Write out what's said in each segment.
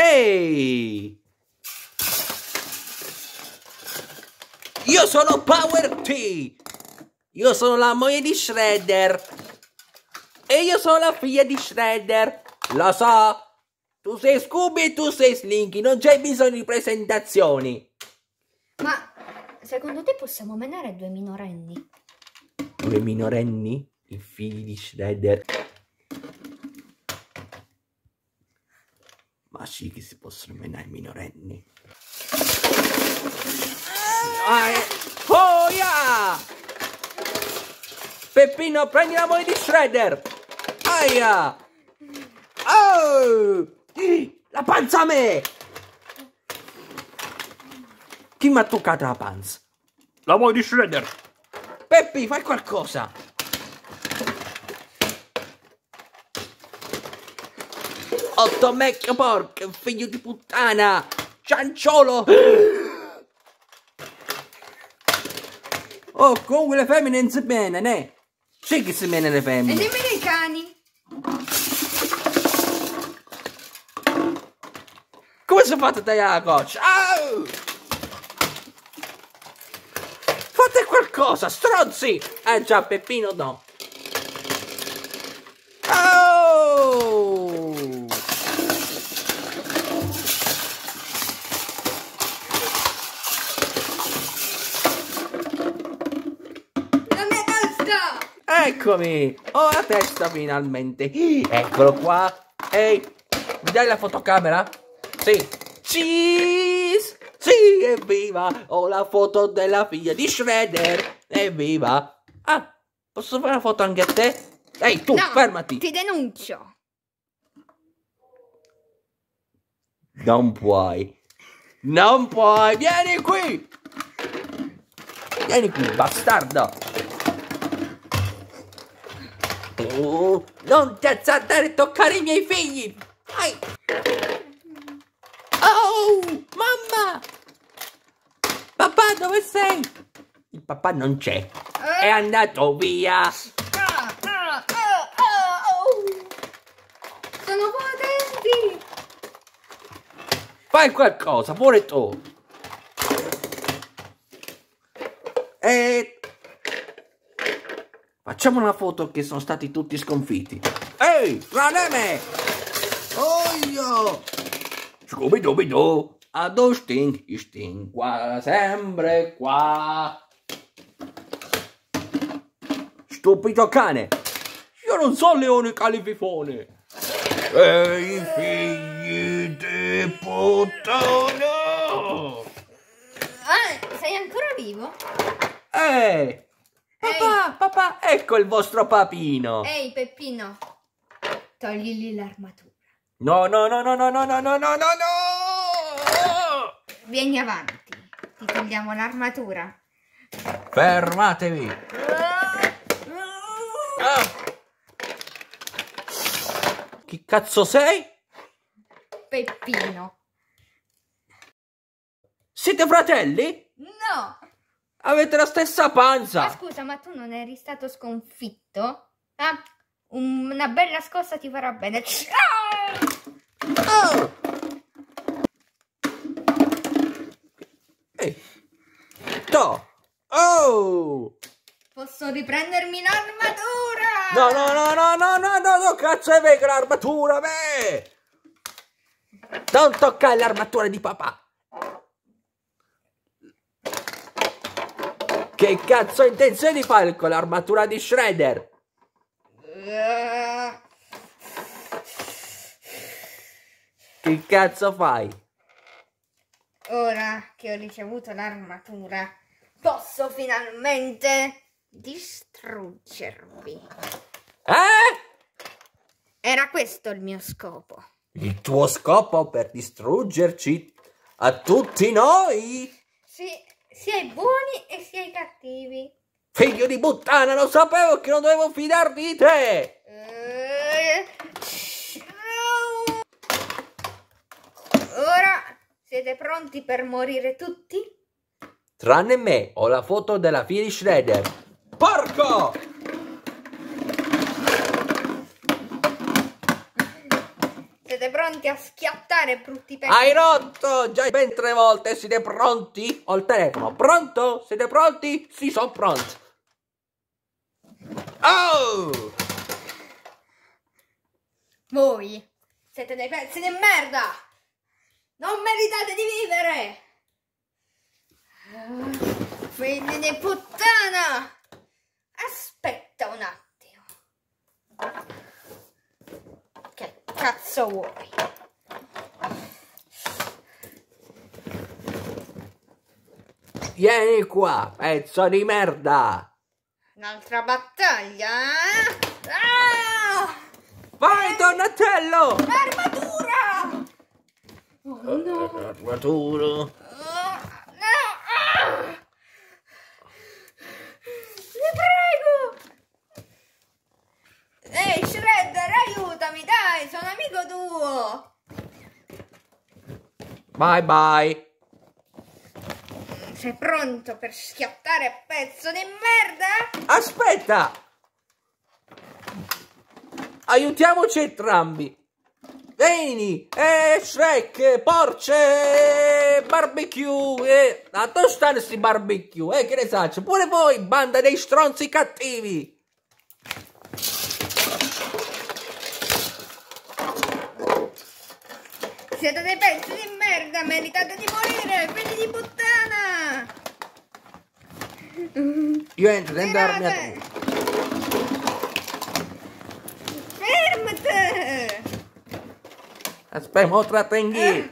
Ehi! Io sono Power T! Io sono la moglie di Shredder! E io sono la figlia di Shredder! Lo so! Tu sei Scooby e tu sei Slinky, non c'è bisogno di presentazioni! Ma secondo te possiamo menare due minorenni? Due minorenni? I figli di Shredder? ma sì che si possono menare i minorenni. Ah, eh. Oh, yeah! Peppino, prendi la moglie di Shredder! Aia! Oh! La panza a me! Chi mi ha toccato la panza? La moglie di Shredder! Peppi, fai qualcosa! Otto Mac, porca, figlio di puttana! Cianciolo! Oh, comunque le femmine non si bene, eh. ne? Sì che si bene le femmine. E nemmeno i cani. Come si è fatto a tagliare la goccia Oh! Fate qualcosa, stronzi! eh già, Peppino no. Eccomi! Ho la testa finalmente! Eccolo qua! Ehi! Mi dai la fotocamera? Sì! Cheese! Sì, evviva! Ho la foto della figlia di Shredder! Evviva! Ah! Posso fare la foto anche a te? Ehi, tu, no, fermati! Ti denuncio! Non puoi! Non puoi! Vieni qui! Vieni qui, bastardo! non ti azzardare a toccare i miei figli! Ai. Oh, mamma! Papà, dove sei? Il papà non c'è. È eh? andato via. Sono potenti! Fai qualcosa, pure tu! E Facciamo una foto che sono stati tutti sconfitti. Ehi, Raneme! Oio! Scooby-dooby-doo! Ado sting, sting qua, sempre qua! Stupido cane! Io non so leone calififone! Ehi, figli di puttana! Ah, sei ancora vivo? Ehi! Papà, Ehi. papà, ecco il vostro papino. Ehi, Peppino, togli l'armatura. No, no, no, no, no, no, no, no, no, no, no! Vieni avanti, ti togliamo l'armatura. Fermatevi! Ah. Chi cazzo sei? Peppino. Siete fratelli? No! Avete la stessa panza! Ma scusa, ma tu non eri stato sconfitto? Eh? Una bella scossa ti farà bene. Ah! Oh! Ehi! To! Oh! Posso riprendermi l'armatura? No, no, no, no, no, no, no, no, cazzo è vecchia l'armatura, beh! Non toccare l'armatura di papà! Che cazzo hai intenzione di fare con l'armatura di Shredder? Che cazzo fai? Ora che ho ricevuto l'armatura, posso finalmente distruggervi. Eh? Era questo il mio scopo. Il tuo scopo per distruggerci a tutti noi? Sì, sia i buoni e sia i cattivi. Figlio di puttana, lo sapevo che non dovevo fidarmi di te! Eh, ora siete pronti per morire tutti? Tranne me, ho la foto della figlia di Shredder. Porco! pronti a schiattare brutti pezzi. Hai rotto già ben tre volte, siete pronti? Ho il telefono, pronto? Siete pronti? Sì, sono pronti. Oh! Voi siete dei pezzi di merda! Non meritate di vivere! Uh, figli di puttana! Aspetta un attimo cazzo vuoi? Vieni qua, pezzo di merda! Un'altra battaglia? Eh? Ah! Vai, eh. Donatello! Armatura! Eh, oh no! Armatura! Aiutami, dai, sono amico tuo. Bye bye. Sei pronto per schiattare pezzo di merda? Aspetta! Aiutiamoci entrambi! Vieni! eh, Shrek, Porce, Barbecue! Eh, a dove stanno questi barbecue? Eh, che ne saccio? Pure voi, banda dei stronzi cattivi! Siete dei pezzi di merda, meritate di morire, figli di puttana! Io entro dentro la mia Fermate! Aspetta, mo trattenghi!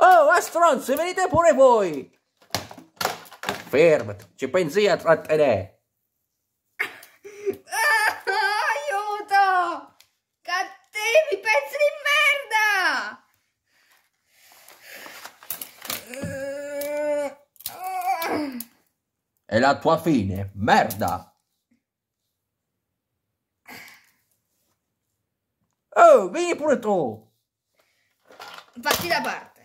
Oh, a stronzi, venite pure voi! Fermati, ci pensi a trattenere! la tua fine, merda! Oh, vieni pure tu! Fatti da parte!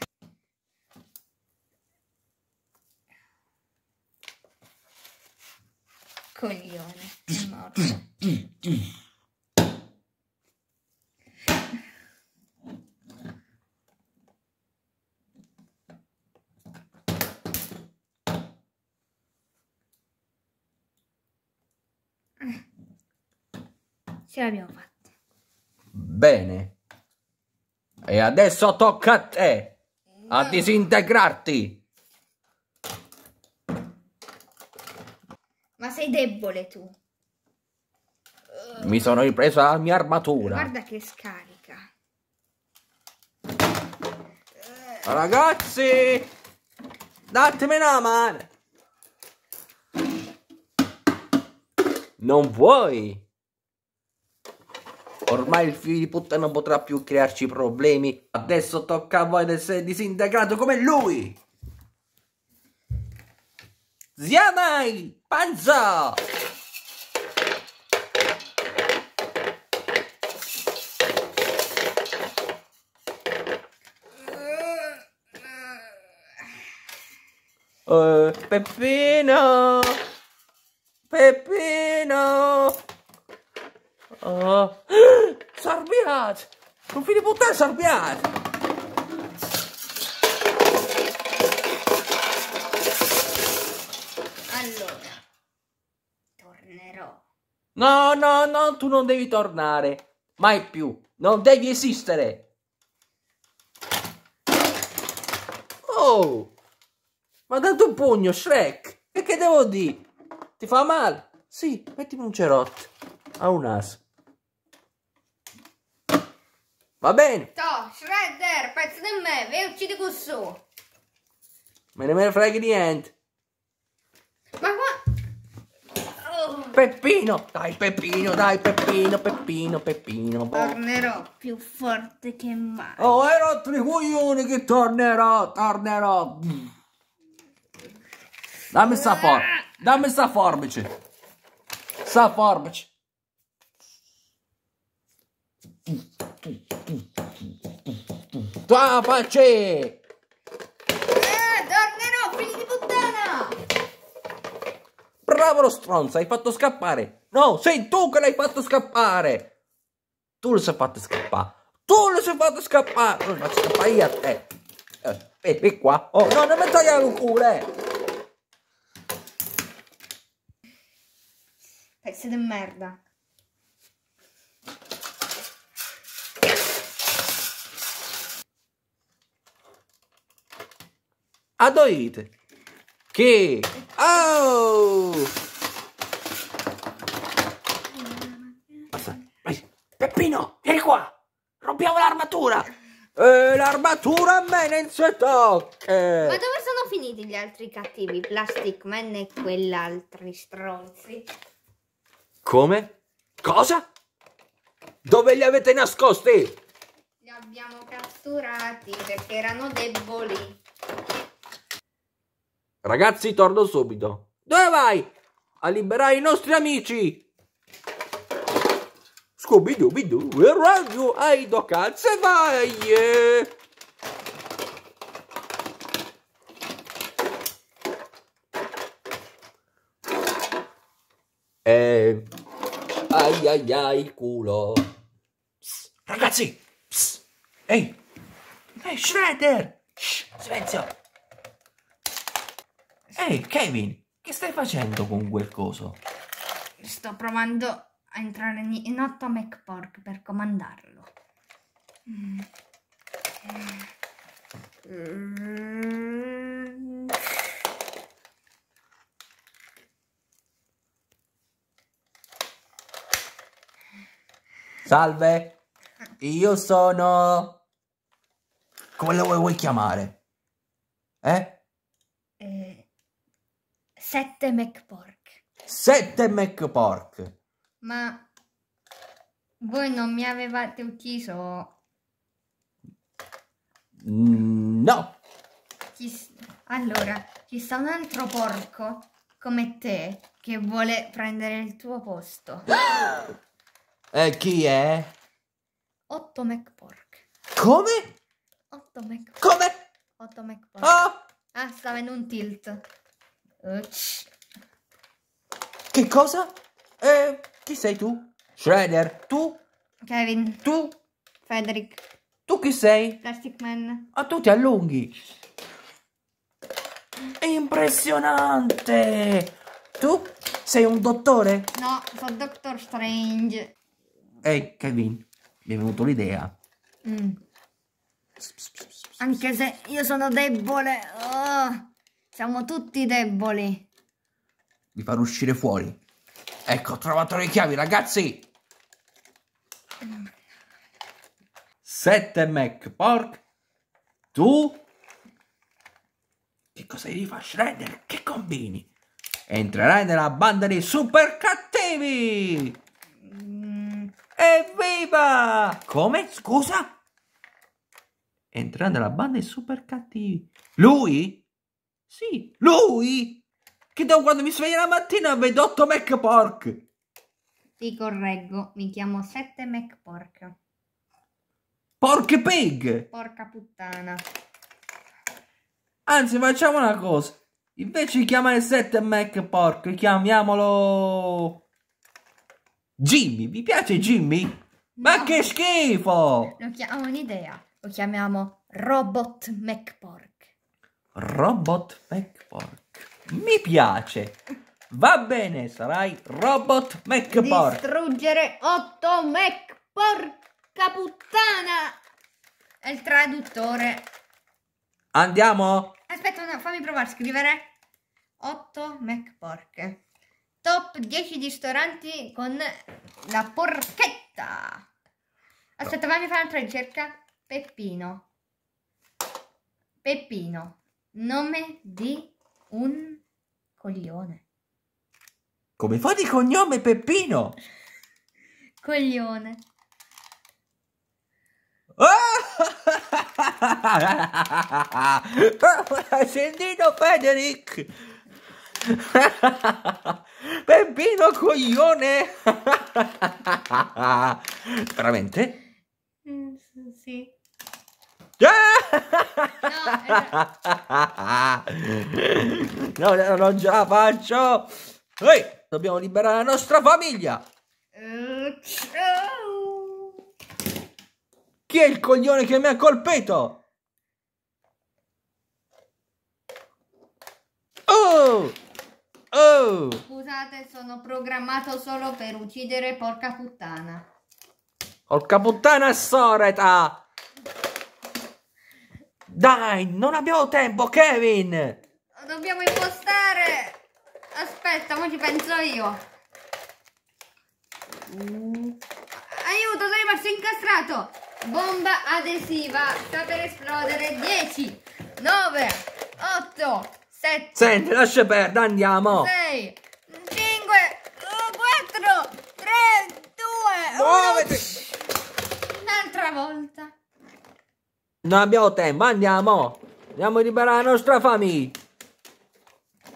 Coglione, morto. Bene. E adesso tocca a te a disintegrarti. Ma sei debole tu. Mi sono ripresa la mia armatura. Guarda che scarica. Ragazzi, datemi una mano. Non vuoi? Ormai il figlio di puttana non potrà più crearci problemi. Adesso tocca a voi ad essere disintegrato come lui. Ziamai! Panza! Uh, Peppino! Peppino! Oh. S'arbiate! Non fini puttana, s'arbiate! Allora, tornerò. No, no, no, tu non devi tornare. Mai più. Non devi esistere. Oh! Ma ha dato un pugno, Shrek! E che devo dire? Ti fa male? Sì, mettimi un cerotto. Ha un as. Va bene? Toh, Shredder, pezzo di me, ve uccidi questo. Me ne me ne frega niente. Ma qua... Oh. Peppino, dai Peppino, dai Peppino, Peppino, Peppino. Boh. Tornerò più forte che mai. Oh, ero tre i coglioni che tornerò, tornerò. Dammi sta forbice, ah. dammi sta forbice. Sta forbice. Tua pace! tornerò, eh, figli di puttana! Bravo lo stronzo, hai fatto scappare! No, sei tu che l'hai fatto scappare! Tu lo sei fatto scappare! Tu lo sei fatto scappare! Non faccio scappare io a te! Eh, qua! Oh, no, non mi tagliare un culo! Eh. Pezzo di merda! a Adoite. Che? Oh! Basta, vai. Peppino, vieni qua. Rompiamo l'armatura. E eh, l'armatura a me non si tocca. Ma dove sono finiti gli altri cattivi? Plastic Man e quell'altri stronzi. Come? Cosa? Dove li avete nascosti? Li abbiamo catturati perché erano deboli. Ragazzi, torno subito. Dove vai? A liberare i nostri amici. Scooby-Dooby-Doo, where are you? Aido, calze, vai! Eh. Ai ai ai il culo. Psst, ragazzi! Psst. Ehi! Ehi, Shredder! Shh, silenzio! Ehi, Kevin, che stai facendo con quel coso? Sto provando a entrare in Atomic Pork per comandarlo. Salve, io sono... Come lo vuoi chiamare? Eh? eh... Sette McPork. Sette McPork. Ma voi non mi avevate ucciso? Mm, no. Chi... Allora, ci sta un altro porco come te che vuole prendere il tuo posto. E chi è? Otto McPork. Come? Otto McPork. Come? Otto McPork. Oh! Ah, ah sta venendo un tilt. Che cosa? Eh, chi sei tu? Shredder, tu? Kevin. Tu? Frederick. Tu chi sei? Plastic Man. A tutti ti allunghi. Impressionante! Tu sei un dottore? No, sono Doctor Strange. Ehi, Kevin, mi è venuta l'idea. Mm. Anche se io sono debole. Oh. Siamo tutti deboli. Mi fanno uscire fuori. Ecco, ho trovato le chiavi, ragazzi! Sette Mac Pork. Tu? Che cosa devi fare, Shredder? Che combini? Entrerai nella banda dei super cattivi! Mm. Evviva! Come? Scusa? Entrerà nella banda dei super cattivi. Lui? Sì, lui! Che da quando mi sveglio la mattina vedo 8 McPork! Ti correggo, mi chiamo 7 McPork. Pork pig! Porca puttana. Anzi, facciamo una cosa. Invece di chiamare 7 McPork, chiamiamolo... Jimmy, vi piace Jimmy? Ma che schifo! Lo chiamo un'idea. Lo chiamiamo Robot McPork. Robot MacPork. Mi piace. Va bene, sarai Robot MacPork. Distruggere 8 MacPorca puttana. È il traduttore. Andiamo? Aspetta, no, fammi provare a scrivere. 8 MacPork. Top 10 ristoranti con la porchetta. Aspetta, fammi fare un'altra ricerca. Peppino. Peppino. Nome di un coglione. Come fa di cognome Peppino? Coglione. Oh! Sentito Federic! Peppino coglione! Veramente? Mm, sì. Eh. No, no, non ce la faccio. Ehi, dobbiamo liberare la nostra famiglia. Chi è il coglione che mi ha colpito? Oh! Oh! Scusate, sono programmato solo per uccidere porca puttana. Porca puttana soreta! Dai, non abbiamo tempo, Kevin! Dobbiamo impostare! Aspetta, ora ci penso io. Aiuto, sono rimasto incastrato! Bomba adesiva sta per esplodere. 10, 9, 8, 7. Senti, lascia perdere, andiamo! 6, 5, 4, 3, 2, 1. Muovete! Un'altra volta. Non abbiamo tempo, andiamo! Andiamo a liberare la nostra famiglia!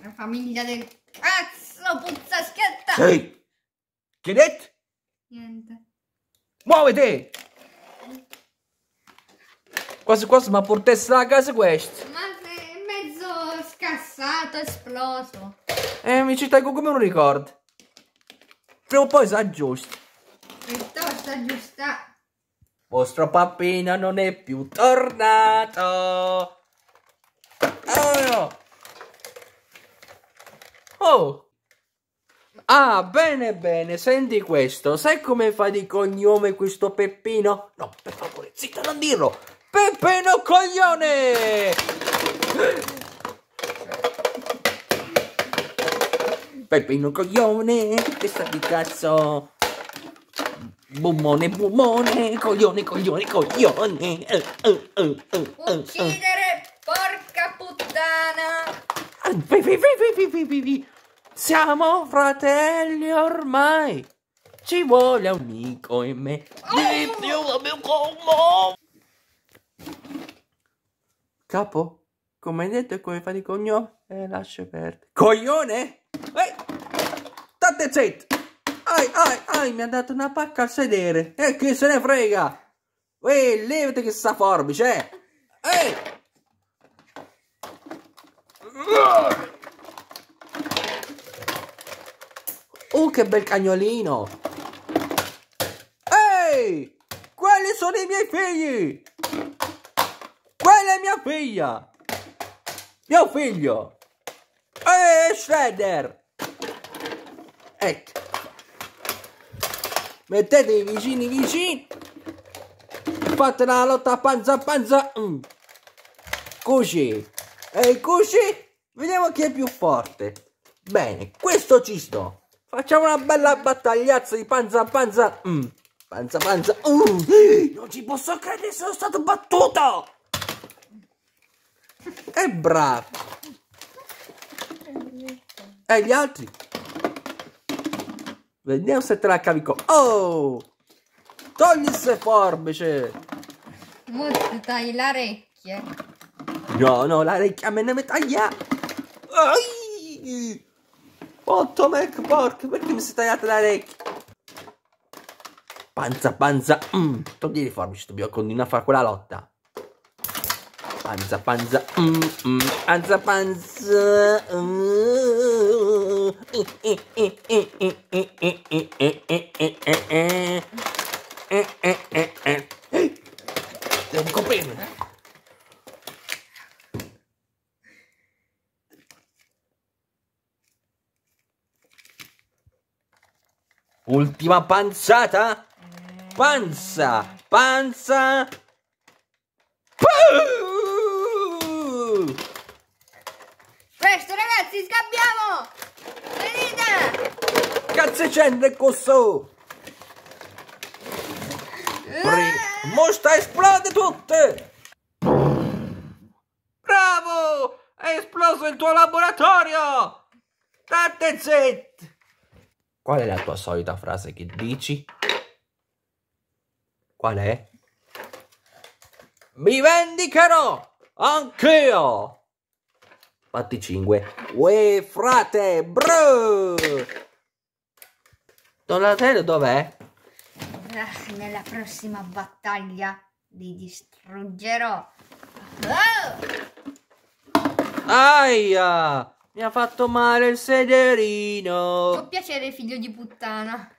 La famiglia del cazzo, puzza schietta! Sì! Che detto? Niente. Muovete! Quasi quasi mi ha portato la casa questa! Ma è mezzo scassato, esploso! Eh, mi ci tengo come un ricordo! Prima o poi si aggiusta! Piuttosto aggiustare! vostro pappino non è più tornato. Oh! oh. Ah, bene, bene, senti questo. Sai come fa di cognome questo Peppino? No, per favore, zitto, non dirlo. Peppino Coglione! Peppino Coglione, testa di cazzo. Bummone, bummone, coglione, coglione, coglione. Eh, eh, eh, Uccidere, porca puttana. Siamo fratelli ormai. Ci vuole un amico in me. Oh. Capo, come hai detto come fare il cognome? Eh, lascia perdere. Coglione? Ehi, state zitti! ai, ai, ai, mi ha dato una pacca al sedere. E eh, chi se ne frega? Ehi, levate che sta forbice, eh. Ehi! Oh, che bel cagnolino! Ehi! Quelli sono i miei figli! Quella è mia figlia! Mio figlio! Ehi, Shredder! Ecco mettetevi vicini vicini fate una lotta panza a panza mm. così e così vediamo chi è più forte bene questo ci sto facciamo una bella battagliazza di panza a panza mm. panza panza mm. non ci posso credere sono stato battuto E bravo e gli altri Vediamo se te la cavi con... Oh! Togli se forbice! Mo ti tagli la orecchia. No, no, la orecchia me ne taglia! Ai! Otto Mac Pork, perché mi sei tagliata la orecchia? Panza, panza, mm. togli le forbici, dobbiamo continuare a fare quella lotta. Panza, panza, mm, mm. panza, panza. Mm. È un coprime. Ultima panzata. Panza, panza. Puh! ragazzi, scambiamo! Cazzo c'è questo? Pri... Eh. Mo sta esplode tutte! Bravo! È esploso il tuo laboratorio! Tante zitti! Qual è la tua solita frase che dici? Qual è? Mi vendicherò! Anch'io! fatti 5 Uè, frate, bro! Donatello dov'è? Eh, nella prossima battaglia li distruggerò. Oh! Aia! Mi ha fatto male il sederino. Con piacere, figlio di puttana.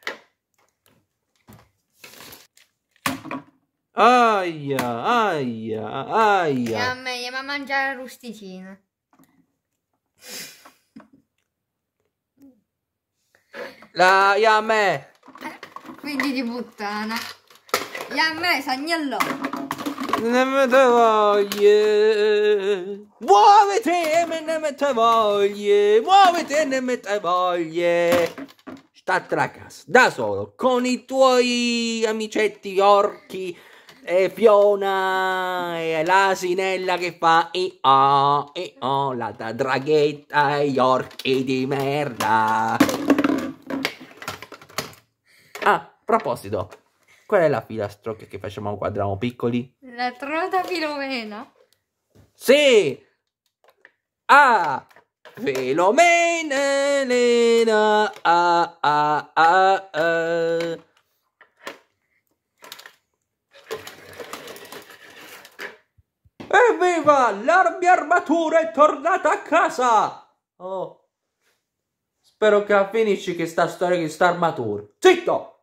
Aia, aia, aia. E a me, ma mangiare la rusticina. La Yame. Eh, quindi di puttana. Yame, sagnello. Non te voglie. Muovete, non me te voglie. Muovete, non me te voglie. Sta tra casa, da solo, con i tuoi amicetti orchi e Fiona e l'asinella che fa e oh, e oh, la da draghetta e gli orchi di merda. Ah, a proposito, qual è la filastrocca che facciamo quando eravamo piccoli? La trota filomena. Sì! Ah! Filomena, ah, ah, ah, ah. Evviva! L'armi armatura è tornata a casa! Oh. Spero che finisci questa storia di sta armatura. Zitto!